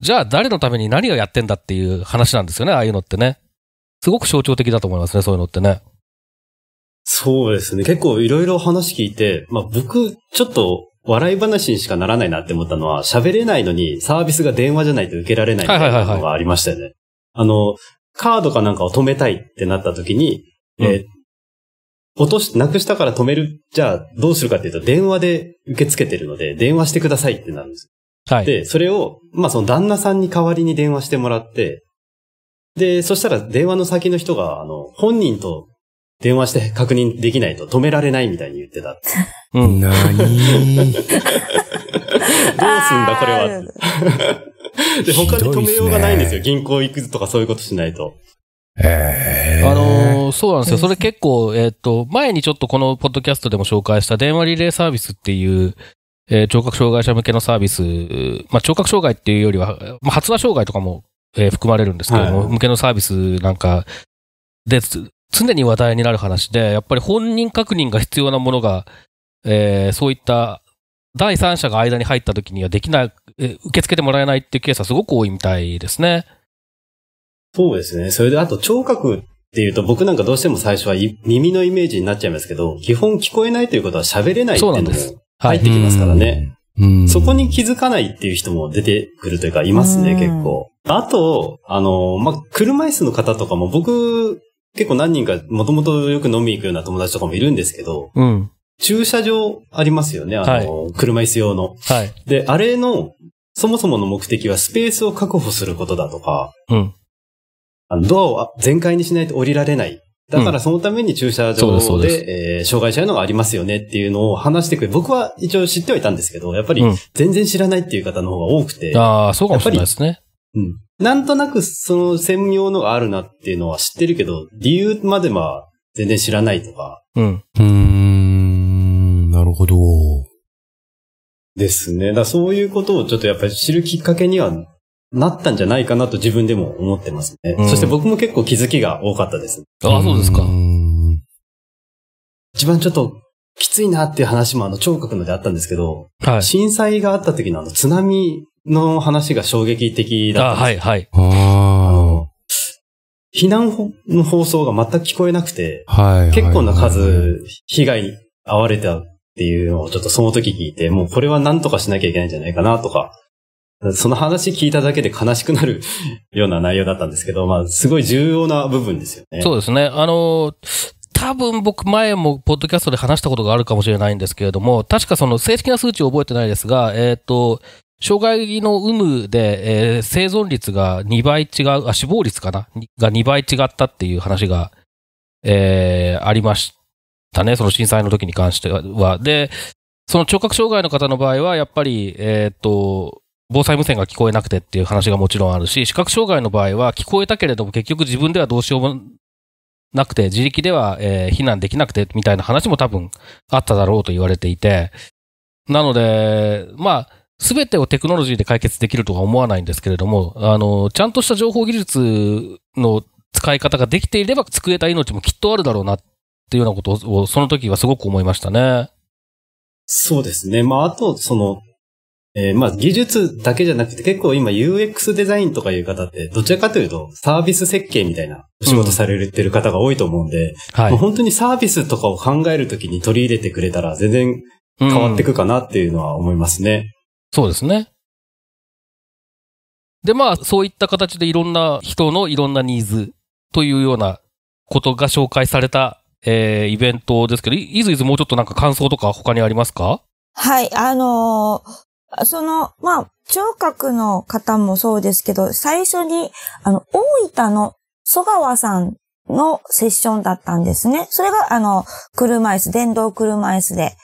C: じゃあ誰のために何をやってんだっていう話なんですよね、ああいうのってね。すごく象徴的だと思いますね、そういうのってね。
E: そうですね。結構いろいろ話聞いて、まあ僕、ちょっと笑い話にしかならないなって思ったのは、喋れないのにサービスが電話じゃないと受けられないっていうのがありましたよね。あの、カードかなんかを止めたいってなった時に、うん、え落とし、なくしたから止める、じゃあどうするかっていうと、電話で受け付けてるので、電話してくださいってなるんです。はい。で、それを、まあその旦那さんに代わりに電話してもらって、で、そしたら電話の先の人が、あの、本人と電話して確認できないと止められないみたいに言ってた。
A: うん、な に どうすんだ、こ
E: れは。で、他に止めようがないんですよ。銀行行くとかそういうことしないと。
C: ー、あのー、そうなんですよ。それ結構、えっ、ー、と、前にちょっとこのポッドキャストでも紹介した電話リレーサービスっていう、えー、聴覚障害者向けのサービス、まあ、聴覚障害っていうよりは、まあ、発話障害とかもえー、含まれるんですけれども、はい、向けのサービスなんかで、常に話題になる話で、やっぱり本人確認が必要なものが、えー、そういった第三者が間に入った時にはできない、えー、受け付けてもらえないっていうケースはすごく多いみたいですね。
E: そうですね。それであと聴覚っていうと僕なんかどうしても最初は耳のイメージになっちゃいますけど、基本聞こえないということは喋れないっていうのも
A: 入ってきますから
E: ね。そこに気づかないっていう人も出てくるというか、いますね、結構。あと、あの、まあ、車椅子の方とかも僕、結構何人か、もともとよく飲み行くような友達とかもいるんですけど、うん。駐車場ありますよね、あの、はい、車椅子用の。はい。で、あれの、そもそもの目的はスペースを確保することだとか、うん。あのドアを全開にしないと降りられないだからそのために駐車場で,、うんでえ障害者のがありますよねっていうのを話してくれ僕は一応知ってはいたんですけど、やっぱり全然知らないっていう方の方が多くて。うん、あ
C: あ、そうかもしれないですね。
A: うん。
E: なん
C: となくそ
E: の専用のがあるなっていうのは知ってるけど、理由までは全然知らないとか。うん。う
B: ーん、なるほど。
E: ですね。だそういうことをちょっとやっぱり知るきっかけにはなったんじゃないかなと自分でも思ってますね。うん、そして僕も結構気づきが多かったです。ああ、そうですか。一番ちょっときついなっていう話もあの聴覚のであったんですけど、はい、震災があった時のあの津波の話が衝撃的
C: だったんですあ、はいは
E: い。避難の放送が全く聞こえなくて、はい、結構な数被害に遭われたっていうのをちょっとその時聞いて、もうこれは何とかしなきゃいけないんじゃないかなとか、その話聞いただけで悲しくなるような内容だったんですけど、まあ、すごい重要な部分ですよ
C: ね。そうですね。あの多分僕前もポッドキャストで話したことがあるかもしれないんですけれども、確かその正式な数値を覚えてないですが、えっ、ー、と、障害の有無で、えー、生存率が2倍違う、あ、死亡率かなが2倍違ったっていう話が、えー、ありましたね。その震災の時に関しては。で、その聴覚障害の方の場合は、やっぱり、えー、っと、防災無線が聞こえなくてっていう話がもちろんあるし、視覚障害の場合は聞こえたけれども結局自分ではどうしようもなくて、自力では、えー、避難できなくてみたいな話も多分あっただろうと言われていて、なので、まあ、すべてをテクノロジーで解決できるとは思わないんですけれども、あの、ちゃんとした情報技術の使い方ができていれば、救えた命もきっとあるだろうなっていうようなことを、その時はすごく思いましたね。そうですね。まあ、あと、その、
E: えー、まあ、技術だけじゃなくて、結構今 UX デザインとかいう方って、どちらかというと、サービス設計みたいなお仕事されてる方が多いと思うんで、うんはい、本当にサービスとかを考えるときに取り入れてくれたら、全然変わっていくかなっていうのは思いますね。
C: うんそうですね。で、まあ、そういった形でいろんな人のいろんなニーズというようなことが紹介された、えー、イベントですけど、いずいずもうちょっとなんか感想とか他にありますか
D: はい、あのー、その、まあ、聴覚の方もそうですけど、最初に、あの、大分の曽川さんのセッションだったんですね。それが、あの、車椅子、電動車椅子で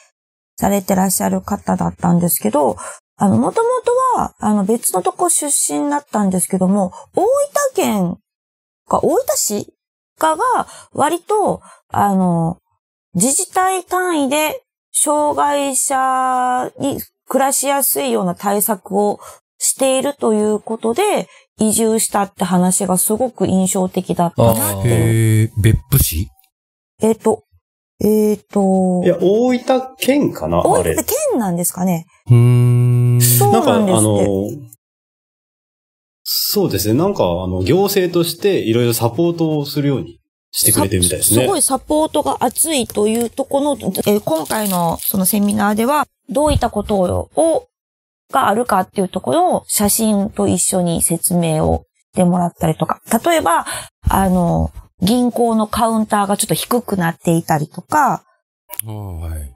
D: されてらっしゃる方だったんですけど、あの、もともとは、あの、別のとこ出身だったんですけども、大分県か、大分市かが、割と、あの、自治体単位で、障害者に暮らしやすいような対策をしているということで、移住したって話がすごく印象的だったなって
B: えー、別府市えっ、と、え
D: っ、ー、と。
B: い
E: や、大分県かな大分
D: 県なんですかね。
E: うん。そうなんですね。そうですね。なんか、あの、行政としていろいろサポートをするようにしてくれてるみたいですね。すご
D: いサポートが厚いというところの、えー、今回のそのセミナーでは、どういったことを、があるかっていうところを写真と一緒に説明をしてもらったりとか、例えば、あの、銀行のカウンターがちょっと低くなっていたりとか、
A: はい、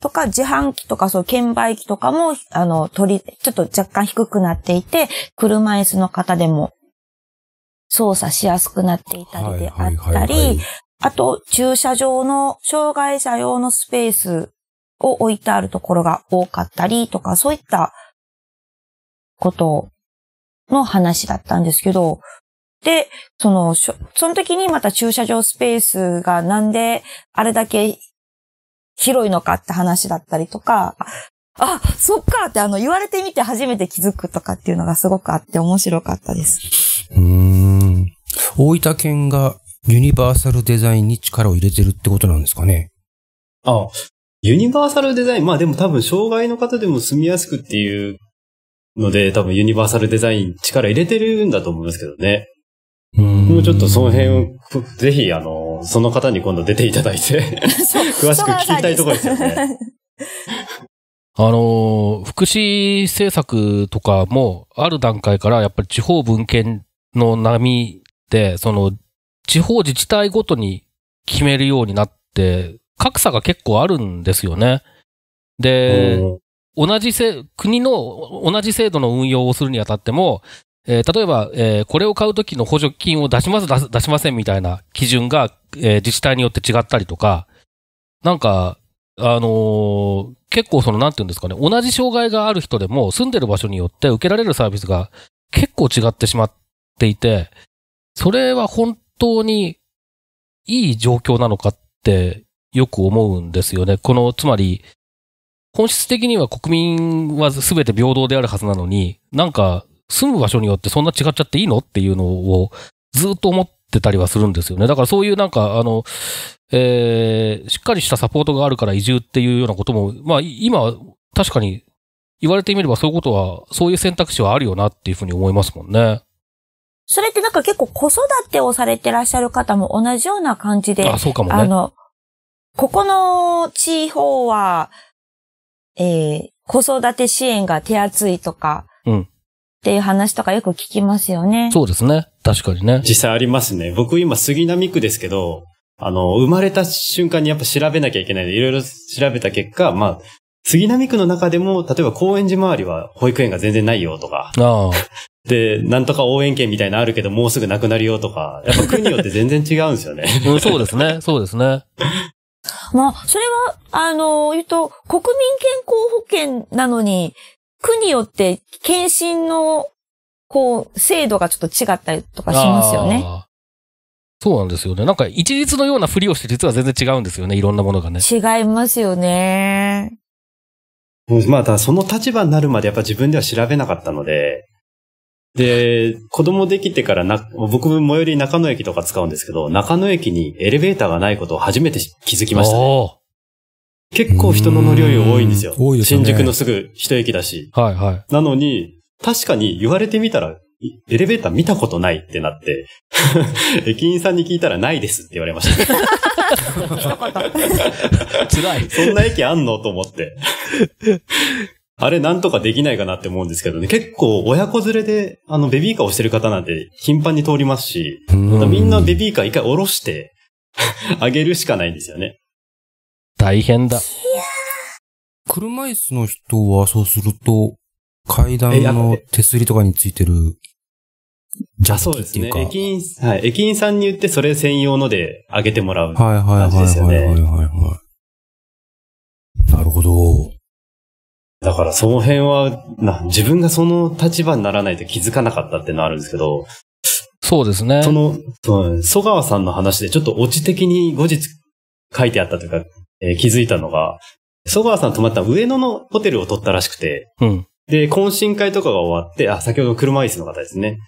D: とか、自販機とか、そう、券売機とかも、あの、取り、ちょっと若干低くなっていて、車椅子の方でも操作しやすくなっていたりであったり、あと、駐車場の障害者用のスペースを置いてあるところが多かったりとか、そういったことの話だったんですけど、で、その、その時にまた駐車場スペースがなんであれだけ広いのかって話だったりとか、あ、そっかってあの言われてみて初めて気づくとかっていうのがすごくあって面白かったです。
A: うん。
B: 大分県がユニバーサルデザインに力を入れてるってことなんですかね
E: あユニバーサルデザイン、まあでも多分障害の方でも住みやすくっていうので、多分ユニバーサルデザイン力入れてるんだと思いますけどね。うん。もうちょっとその辺を ぜひ、あの、その方に今度出ていただいて
A: 詳しく聞きたいところですよね。
C: あの、福祉政策とかも、ある段階からやっぱり地方文献の波で、その、地方自治体ごとに決めるようになって、格差が結構あるんですよね。で、同じせ、国の同じ制度の運用をするにあたっても、えー、例えば、えー、これを買うときの補助金を出します出、出しませんみたいな基準が、えー、自治体によって違ったりとか、なんか、あの結構その、なんていうんですかね、同じ障害がある人でも住んでる場所によって受けられるサービスが結構違ってしまっていて、それは本当にいい状況なのかってよく思うんですよね。この、つまり、本質的には国民は全て平等であるはずなのに、なんか住む場所によってそんな違っちゃっていいのっていうのをずっと思ってたりはするんですよね。だからそういうなんか、あの、えー、しっかりしたサポートがあるから移住っていうようなことも、まあ今、確かに言われてみればそういうことは、そういう選択肢はあるよなっていうふうに思いますもんね。
D: それってなんか結構子育てをされてらっしゃる方も同じような感じで。あ、そうかもね。あの、ここの地方は、えー、子育て支援が手厚いとか、うん、っていう話とかよく聞きますよね。
C: そうですね。確か
E: にね。実際ありますね。僕今杉並区ですけど、あの、生まれた瞬間にやっぱ調べなきゃいけないので、いろいろ調べた結果、まあ、杉並区の中でも、例えば高円寺周りは保育園が全然ないよとか。ああ。で、なんとか応援券みたいなのあるけど、もうすぐなくなるよとか。やっぱ区によって全然違うんですよね。うん、そうですね。そうですね。
D: まあ、それは、あの、言うと、国民健康保険なのに、区によって、検診の、こう、制度がちょっと違ったりとかしま
C: すよね。そうなんですよね。なんか一律のようなふりをして実は全然違うんですよね。いろんなものがね。
D: 違いますよね。
C: まあ、だその立場になる
E: までやっぱ自分では調べなかったので、で、子供できてからな、僕も最寄り中野駅とか使うんですけど、中野駅にエレベーターがないことを初めて気づきました、ね。結構人の乗り降り多いんですよ。多いですね。新宿のすぐ一駅だし。はいはい。なのに、確かに言われてみたら、エレベーター見たことないってなって、駅員さんに聞いたらないですって言われました、ね。辛い。そんな駅あんのと思って。あれなんとかできないかなって思うんですけどね。結構親子連れで、あの、ベビーカーをしてる方なんて頻繁に通りますし、みんなベビーカー一回下ろして、あげるしかないんですよね。
B: 大変だ。車椅子の人はそうすると、階段の手すりとかについてる、
A: ジャスっていうか。そうですね。駅員、
E: はい。駅員さんに言ってそれ専用ので上げてもらう感じですよね。はいはいはいはいはい、はい。なるほど。だからその辺はな、自分がその立場にならないと気づかなかったってのあるんですけど、そうですね。その、そん、蘇川さんの話でちょっとオチ的に後日書いてあったというか、えー、気づいたのが、ソガーさん泊まった上野のホテルを取ったらしくて、うん、で、懇親会とかが終わって、あ、先ほど車椅子の方ですね。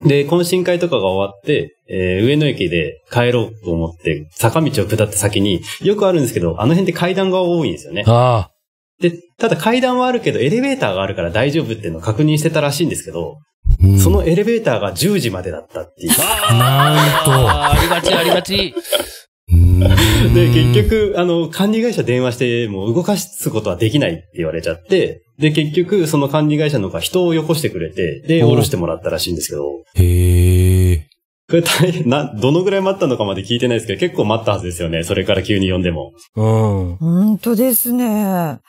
E: で、懇親会とかが終わって、えー、上野駅で帰ろうと思って、坂道を下った先に、よくあるんですけど、あの辺で階段が多いんですよね。ああ。で、ただ階段はあるけど、エレベーターがあるから大丈夫っていうのを確認してたらしいんですけど、うん、そのエレベーターが10時までだったっていう。
A: ああ、なんと。ありがち、ありが
C: ち。
E: で、結局、あの、管理会社電話しても動かすことはできないって言われちゃって、で、結局、その管理会社の方が人をよこしてくれて、で、降ろしてもらったらしいんですけど。
A: へえ。
E: これ大変、な、どのぐらい待ったのかまで聞いてないですけど、結構待ったはずですよね。それから急に呼んでも。うん。本
D: 当ですね。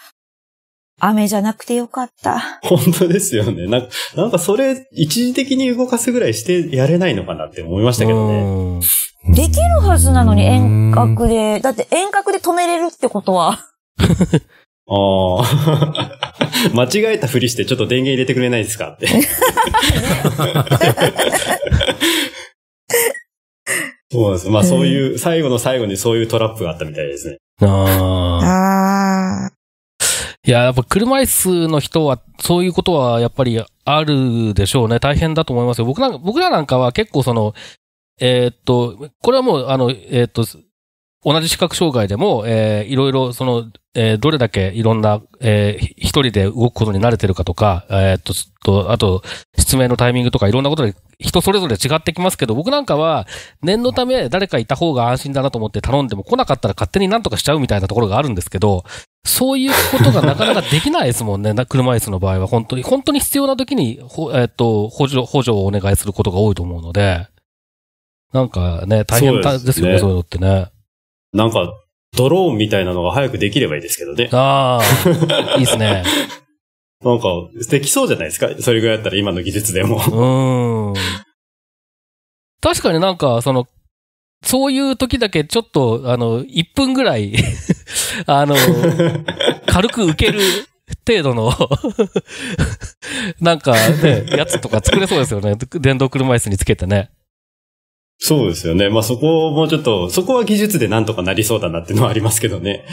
D: 雨じゃなくてよかっ
E: た。本当ですよね。なんか、なんかそれ、一時的に動かすぐらいしてやれないのかなって思いましたけどね。
D: できるはずなのに遠隔で、だって遠隔で止めれるってことは。
E: ああ。間違えたふりしてちょっと電源入れてくれないですかって
C: そうです。まあそうい
E: う、最後の最後にそういうトラップがあったみたいです
A: ね。ああ。
C: いや、やっぱ車椅子の人は、そういうことはやっぱりあるでしょうね。大変だと思いますよ。僕なんか、僕らなんかは結構その、えー、っと、これはもう、あの、えー、っと、同じ視覚障害でも、えー、いろいろ、その、えー、どれだけいろんな、えー、一人で動くことに慣れてるかとか、えー、っと、と、あと、失明のタイミングとかいろんなことで人それぞれ違ってきますけど、僕なんかは、念のため誰かいた方が安心だなと思って頼んでも来なかったら勝手になんとかしちゃうみたいなところがあるんですけど、そういうことがなかなかできないですもんね。車椅子の場合は本当に、本当に必要な時に、えっと、補助、補助をお願いすることが多いと思うので、なんかね、大変ですよね、そう、いうのってね。なんか、ド
E: ローンみたいなのが早くできればいいですけどね。ああ、いいですね。なんか、できそうじゃないですかそれぐらいだったら今の技術で
A: もうん。
C: 確かになんか、その、そういう時だけちょっと、あの、1分ぐらい あの、軽く受ける程度の なんかね、やつとか作れそうですよね。電動車椅子につけてね。
E: そうですよね。まあそこもちょっと、そこは技術でなんとかなりそうだなっていうのはありますけどね。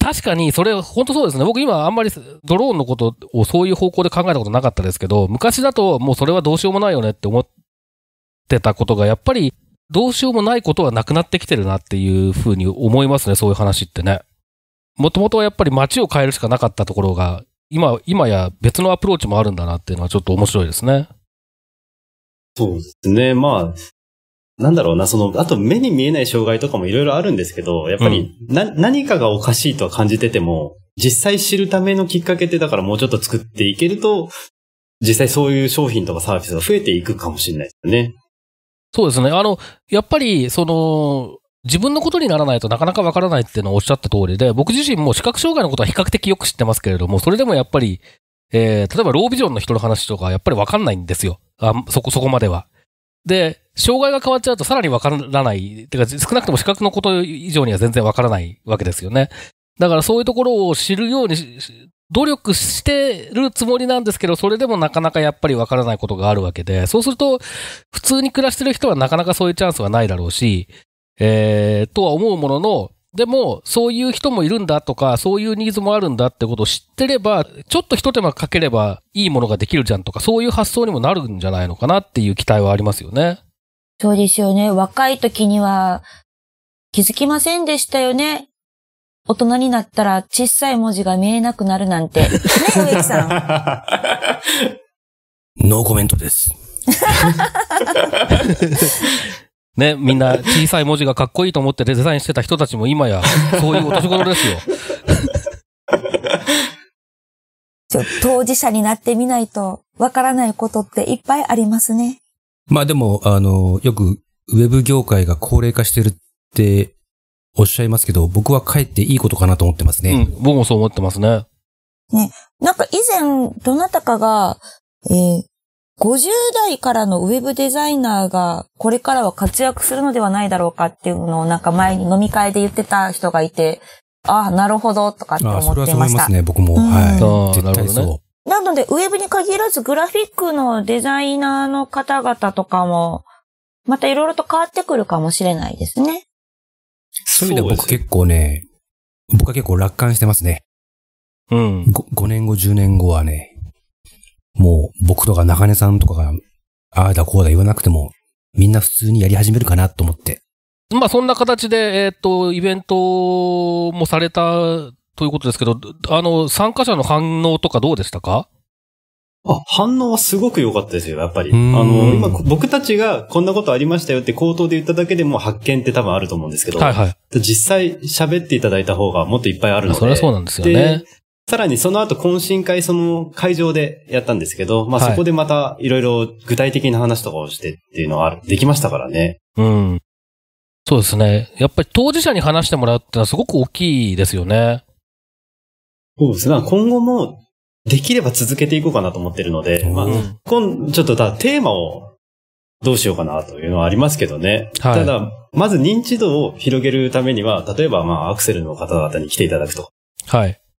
C: 確かに、それ、本当そうですね。僕今あんまりドローンのことをそういう方向で考えたことなかったですけど、昔だともうそれはどうしようもないよねって思ってたことが、やっぱりどうしようもないことはなくなってきてるなっていうふうに思いますね、そういう話ってね。もともとはやっぱり街を変えるしかなかったところが、今、今や別のアプローチもあるんだなっていうのはちょっと面白いですね。
E: そうですね。まあ、なんだろうな、その、あと目に見えない障害とかもいろいろあるんですけど、やっぱり、うん、何かがおかしいとは感じてても、実際知るためのきっかけってだからもうちょっと作っていけると、実際そういう商品とかサービスが増えていくかもしれないですね。
C: そうですね。あの、やっぱり、その、自分のことにならないとなかなかわからないっていうのをおっしゃった通りで、僕自身も視覚障害のことは比較的よく知ってますけれども、それでもやっぱり、えー、例えばロービジョンの人の話とか、やっぱりわかんないんですよ。あそこ、そこまでは。で、障害が変わっちゃうとさらにわからない。てか、少なくとも視覚のこと以上には全然わからないわけですよね。だからそういうところを知るように努力してるつもりなんですけど、それでもなかなかやっぱりわからないことがあるわけで、そうすると、普通に暮らしてる人はなかなかそういうチャンスはないだろうし、えー、とは思うものの、でも、そういう人もいるんだとか、そういうニーズもあるんだってことを知ってれば、ちょっと一手間かければいいものができるじゃんとか、そういう発想にもなるんじゃないのかなっていう期待はありますよね。
D: そうですよね。若い時には気づきませんでしたよね。大人になったら小さい文字が見えなくなるなんて。ね、植
A: 木さん。
C: ノーコメントです。ね、みんな小さい文字がかっこいいと思ってデザインしてた人たちも今や、そういうお年頃ですよ。ちょ
D: 当事者になってみないと、わからないことっていっぱいありますね。
B: まあでも、あの、よく、ウェブ業界が高齢化してるっておっしゃいますけど、僕は帰っていいことかなと思ってますね。うん、僕もそう思ってますね。
D: ね。なんか以前、どなたかが、えー、50代からのウェブデザイナーがこれからは活躍するのではないだろうかっていうのをなんか前に飲み会で言ってた人がいて、ああ、なるほどとかって思ってました。あそれはそう思いますね、
B: 僕も。うん、はい。絶対そう。
D: なね、なので、ウェブに限らずグラフィックのデザイナーの方々とかも、またいろいろと変わってくるかもしれないですね。
B: そういう意味では僕結構ね、僕は結構楽観してますね。うん。5, 5年後、10年後はね、もう僕とか中根さんとかが、ああだこうだ言わなくても、みんな普通にやり始めるかなと思って。
C: まあそんな形で、えっ、ー、と、イベントもされたということですけど、あの、参加者の反応とかどうでしたか
E: あ、反応はすごく良かったですよ、やっぱり。あの、今、
C: 僕たちがこん
E: なことありましたよって口頭で言っただけでも発見って多分あると思うんですけど、はいはい、実際喋っていただいた方がもっといっぱいあるので。それはそうなんですよね。さらにその後懇親会その会場でやったんですけど、まあそこでまたいろいろ具体的な話とかをしてっていうのは
C: できましたからね。うん。そうですね。やっぱり当事者に話してもらうってのはすごく大きいですよね。そうですね。今後もできれば続
E: けていこうかなと思ってるので、まあ、今、ちょっとただ、テーマをどうしようかなというのはありますけどね。はい、ただ、まず認知度を広げるためには、例えば、まあ、アクセ
C: ルの方々に来ていただくと。はい。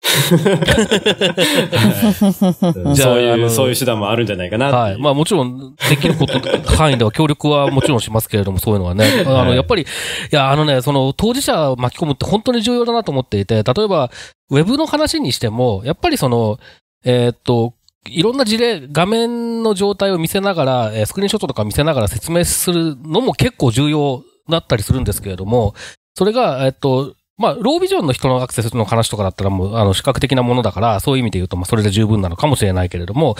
A: そういう、そういう手
C: 段もあるんじゃないかなはい。まあもちろん、できること、範囲では協力はもちろんしますけれども、そういうのはね。あの、はい、やっぱり、いや、あのね、その、当事者を巻き込むって本当に重要だなと思っていて、例えば、ウェブの話にしても、やっぱりその、えー、っと、いろんな事例、画面の状態を見せながら、えスクリーンショットとか見せながら説明するのも結構重要だったりするんですけれども、それが、えっと、まあ、ロービジョンの人のアクセスの話とかだったらもう、あの、視覚的なものだから、そういう意味で言うと、まあ、それで十分なのかもしれないけれども、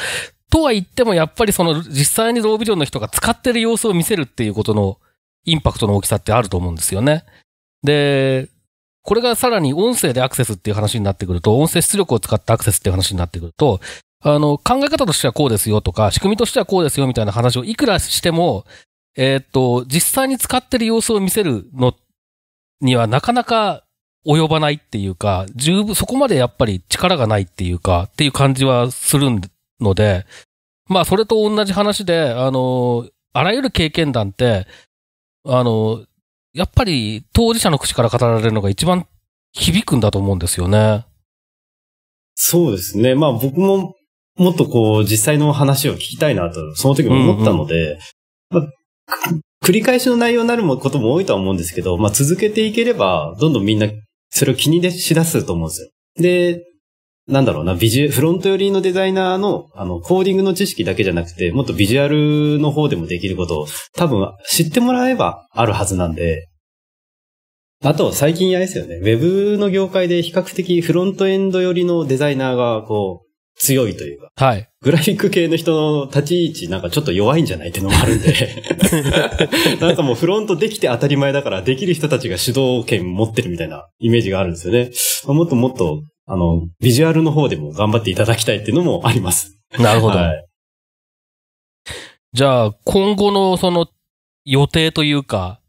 C: とは言っても、やっぱりその、実際にロービジョンの人が使ってる様子を見せるっていうことの、インパクトの大きさってあると思うんですよね。で、これがさらに音声でアクセスっていう話になってくると、音声出力を使ったアクセスっていう話になってくると、あの、考え方としてはこうですよとか、仕組みとしてはこうですよみたいな話をいくらしても、えー、っと、実際に使ってる様子を見せるのにはなかなか及ばないっていうか、十分、そこまでやっぱり力がないっていうか、っていう感じはするので、まあ、それと同じ話で、あの、あらゆる経験談って、あの、やっぱり当事者の口から語られるのが一番響くんだと思うんですよね。そうですね。まあ僕も
E: もっとこう実際の話を聞きたいなと、その時も思ったので、うんうんまあ、繰り返しの内容になることも多いとは思うんですけど、まあ続けていければ、どんどんみんなそれを気にしだすと思うんですよ。で、なんだろうな、ビジュ、フロント寄りのデザイナーの、あの、コーディングの知識だけじゃなくて、もっとビジュアルの方でもできることを、多分、知ってもらえばあるはずなんで、あと、最近あれですよね、ウェブの業界で比較的フロントエンド寄りのデザイナーが、こう、強いというか、はい。グラフィック系の人の立ち位置なんかちょっと弱いんじゃないってのもあるんで なんかもうフロントできて当たり前だから、できる人たちが主導権持ってるみたいなイメージがあるんですよね。もっともっとあの、ビジュアルの方でも頑張っていただきたいっていうのもありま
C: す。なるほど。はい、じゃあ、今後のその予定というか、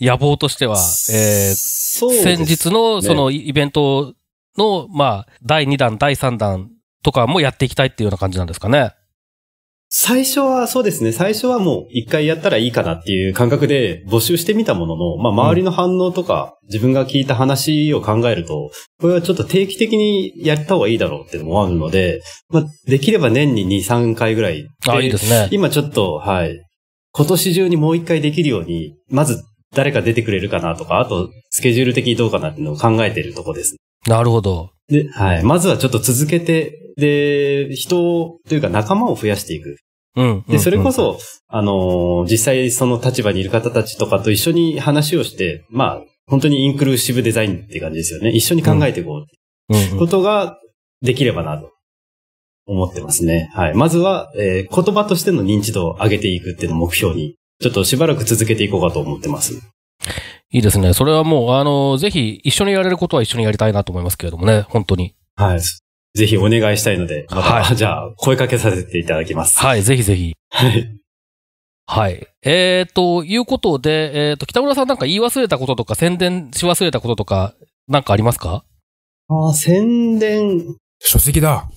C: 野望としては、えー、先日のそのイベントの、ね、まあ、第2弾、第3弾とかもやっていきたいっていうような感じなんですかね。
E: 最初は、そうですね。最初はもう一回やったらいいかなっていう感覚で募集してみたものの、まあ周りの反応とか、自分が聞いた話を考えると、これはちょっと定期的にやった方がいいだろうっていうのもあるので、まあできれば年に2、3回ぐらい。あ、いいですね。今ちょっと、はい。今年中にもう一回できるように、まず誰か出てくれるかなとか、あとスケジュール的にどうかなっていうのを考えているとこです。なるほど。で、はい。まずはちょっと続けてで、人というか仲間を増やしていく。
A: うん。で、それこそ、
E: あの実際その立場にいる方たちとかと一緒に話をして、まあ、本当にインクルーシブデザインって感じですよね。一緒に考えていこう。うん。ことができればなと。思ってますね。はい。まずは、えー、言葉としての認知度を上げていくっていうのを目標に、ちょっとしばら
C: く続けていこうかと思ってます。いいですね。それはもう、あの、ぜひ一緒にやれることは一緒にやりたいなと思いますけれどもね、本当に。はい。ぜひお願いしたいので、また、はい、じゃあ、声かけさせていただきます。はい、ぜひぜひ。はい。はい。えー、と、いうことで、えっ、ー、と、北村さんなんか言い忘れたこととか、宣伝し忘れたこととか、なんかありますか
E: ああ、宣伝。書籍だ。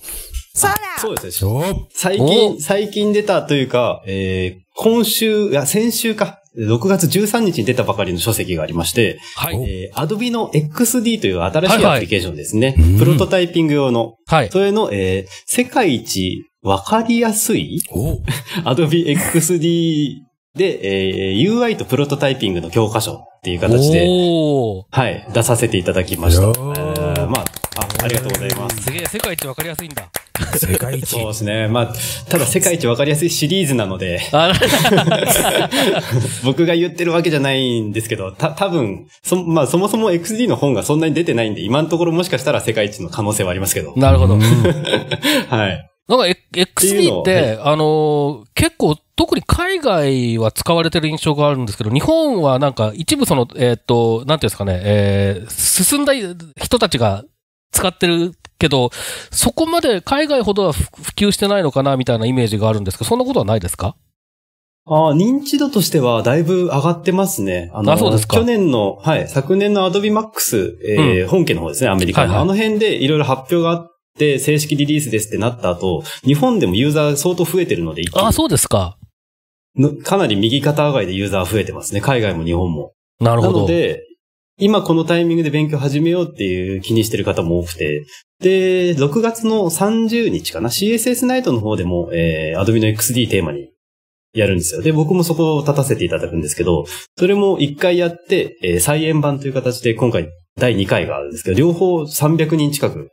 E: そうだそうですね。最近、最近出たというか、えー、今週、いや、先週か。6月13日に出たばかりの書籍がありまして、はい。えー、Adobe の XD という新しいアプリケーションですね。はいはい、プロトタイピング用の。はい。それの、えー、世界一わかりやすい Adobe XD で、えー、UI とプロトタイピングの教科書っていう形で、はい、出させていただきました。えまああ、ありがとうございます。す
A: げえ、世界一わかりやすいんだ。世界一。そうで
E: すね。まあ、ただ世界一わかりやすいシリーズなので。僕が言ってるわけじゃないんですけど、た、多分、そ、まあそもそも XD の本がそんなに出てないんで、今のところもしかしたら世界一の可能性はありますけど。なるほど。はい。
C: なんか、XD って、あの、結構、特に海外は使われてる印象があるんですけど、日本はなんか一部その、えっ、と、なんていうんですかね、えー、進んだ人たちが使ってるけど、そこまで海外ほどは普及してないのかなみたいなイメージがあるんですけど、そんなことはないですかああ、認知度としてはだ
E: いぶ上がってますね。あの、あそうですか去年の、はい、昨年の Adobe Max、えー、うん、本家の方ですね、アメリカの。はいはい、あの辺でいろいろ発表があって、正式リリースですってなった後、日本でもユーザー相当増えてるので、ああ、そうですか。かなり右肩上がりでユーザー増えてますね。海外も日本も。なるほど。なので、今このタイミングで勉強始めようっていう気にしてる方も多くて、で、6月の30日かな、CSS ナイトの方でも、えー、Adobe の XD テーマにやるんですよ。で、僕もそこを立たせていただくんですけど、それも一回やって、えー、再演版という形で今回第2回があるんですけど、両方300人近く、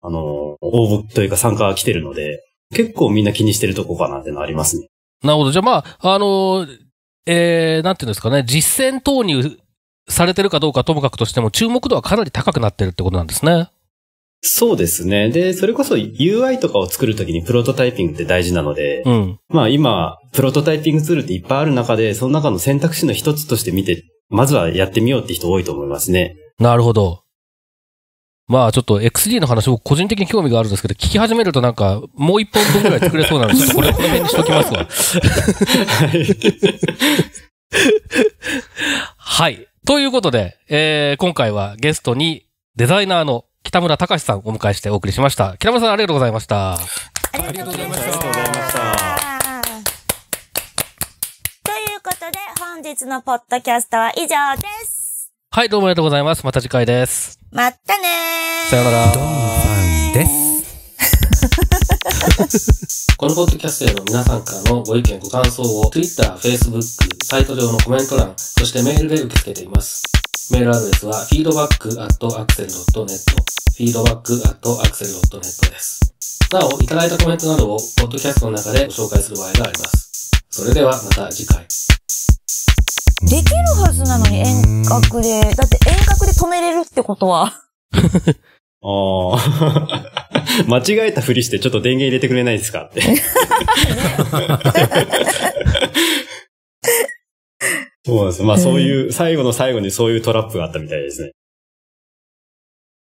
E: あのー、応募というか参加が来てるので、結構みんな気にしてるとこかなっていうのはありますね。
C: なるほど。じゃあまあ、あのー、えー、なんていうんですかね、実践投入されてるかどうかともかくとしても、注目度はかなり高くなってるってことなんですね。
E: そうですね。で、それこそ UI とかを作るときにプロトタイピングって大事なので、うん、まあ今、プロトタイピングツールっていっぱいある中で、その中の選択肢の一つとして見て、まずはやってみようって人多いと思いますね。
C: なるほど。まあちょっと XD の話、僕個人的に興味があるんですけど、聞き始めるとなんか、もう一本分ぐらい作れそうなので、ちょっとこれ この辺にしときますわ。
A: はい。ということで、えー、
C: 今回はゲストにデザイナーの北村隆さんをお迎えしてお送りしました。北村さんありがとうございました。あ
A: りがとうございました。ありがとうございました
D: ということで、本日のポッドキャストは以上です。
C: はい、どうもありがとうございます。また次回です。またねさよなら。ドンファンです。このポッドキャストへの皆さんからのご意見、ご感想を Twitter、Facebook、サイト上のコメント欄、そしてメールで受け付けています。メールアドレスは feedback.axel.net feedback.axel.net です。なお、いただいたコメントなどをポッドキャストの中でご紹介する場合があります。それではまた次回。
D: できるはずなのに遠隔で。だって遠隔で止めれるってことは。
E: ああ。間違えたふりしてちょっと電源入れてくれないですかって
A: そうなんです。まあそういう、最後の最後にそういうトラップがあったみたいですね。